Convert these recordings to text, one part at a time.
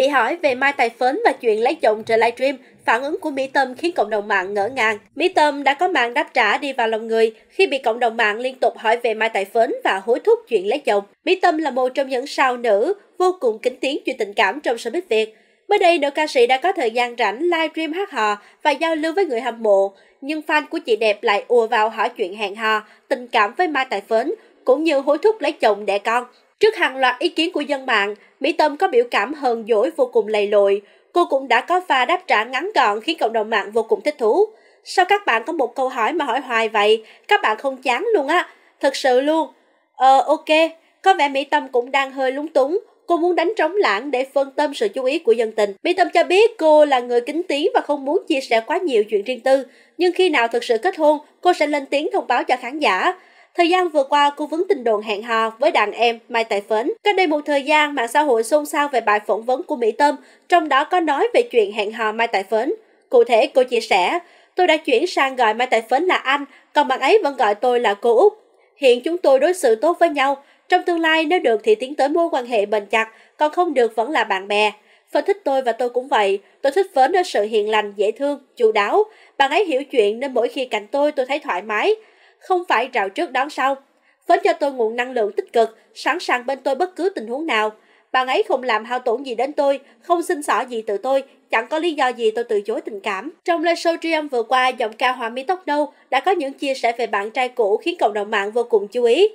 Bị hỏi về Mai Tài Phến và chuyện lấy chồng trên livestream, phản ứng của Mỹ Tâm khiến cộng đồng mạng ngỡ ngàng. Mỹ Tâm đã có màn đáp trả đi vào lòng người khi bị cộng đồng mạng liên tục hỏi về Mai Tài Phến và hối thúc chuyện lấy chồng. Mỹ Tâm là một trong những sao nữ vô cùng kính tiếng chuyện tình cảm trong showbiz Việt. Mới đây, nữ ca sĩ đã có thời gian rảnh livestream hát hò và giao lưu với người hâm mộ, nhưng fan của chị đẹp lại ùa vào hỏi chuyện hẹn hò, tình cảm với Mai Tài Phến, cũng như hối thúc lấy chồng đẻ con. Trước hàng loạt ý kiến của dân mạng, Mỹ Tâm có biểu cảm hờn dỗi vô cùng lầy lội. Cô cũng đã có pha đáp trả ngắn gọn khiến cộng đồng mạng vô cùng thích thú. Sao các bạn có một câu hỏi mà hỏi hoài vậy? Các bạn không chán luôn á? Thật sự luôn. Ờ ok, có vẻ Mỹ Tâm cũng đang hơi lúng túng. Cô muốn đánh trống lãng để phân tâm sự chú ý của dân tình. Mỹ Tâm cho biết cô là người kính tiếng và không muốn chia sẻ quá nhiều chuyện riêng tư. Nhưng khi nào thực sự kết hôn, cô sẽ lên tiếng thông báo cho khán giả. Thời gian vừa qua, cô vướng tình đồn hẹn hò với đàn em Mai Tài Phến. Cách đây một thời gian, mạng xã hội xôn xao về bài phỏng vấn của Mỹ Tâm, trong đó có nói về chuyện hẹn hò Mai Tài Phến. Cụ thể, cô chia sẻ, tôi đã chuyển sang gọi Mai Tài Phến là anh, còn bạn ấy vẫn gọi tôi là cô Út. Hiện chúng tôi đối xử tốt với nhau, trong tương lai nếu được thì tiến tới mối quan hệ bền chặt, còn không được vẫn là bạn bè. Phân thích tôi và tôi cũng vậy, tôi thích Phến ở sự hiền lành, dễ thương, chu đáo. Bạn ấy hiểu chuyện nên mỗi khi cạnh tôi tôi thấy thoải mái không phải rào trước đón sau. Phến cho tôi nguồn năng lượng tích cực, sẵn sàng bên tôi bất cứ tình huống nào. Bạn ấy không làm hao tổn gì đến tôi, không xin xỏ gì từ tôi, chẳng có lý do gì tôi từ chối tình cảm. Trong live show Trium vừa qua, giọng ca Hòa Mỹ Tóc Nâu đã có những chia sẻ về bạn trai cũ khiến cộng đồng mạng vô cùng chú ý.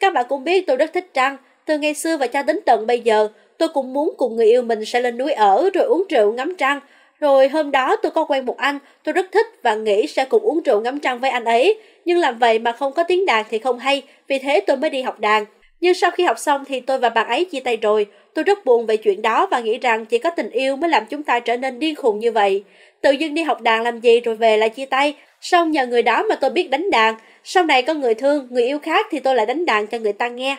Các bạn cũng biết tôi rất thích Trăng, từ ngày xưa và cho đến tận bây giờ, tôi cũng muốn cùng người yêu mình sẽ lên núi ở rồi uống rượu ngắm trăng, rồi hôm đó tôi có quen một anh, tôi rất thích và nghĩ sẽ cùng uống rượu ngắm trăng với anh ấy. Nhưng làm vậy mà không có tiếng đàn thì không hay, vì thế tôi mới đi học đàn. Nhưng sau khi học xong thì tôi và bạn ấy chia tay rồi. Tôi rất buồn về chuyện đó và nghĩ rằng chỉ có tình yêu mới làm chúng ta trở nên điên khùng như vậy. Tự dưng đi học đàn làm gì rồi về lại chia tay. Xong nhờ người đó mà tôi biết đánh đàn. Sau này có người thương, người yêu khác thì tôi lại đánh đàn cho người ta nghe.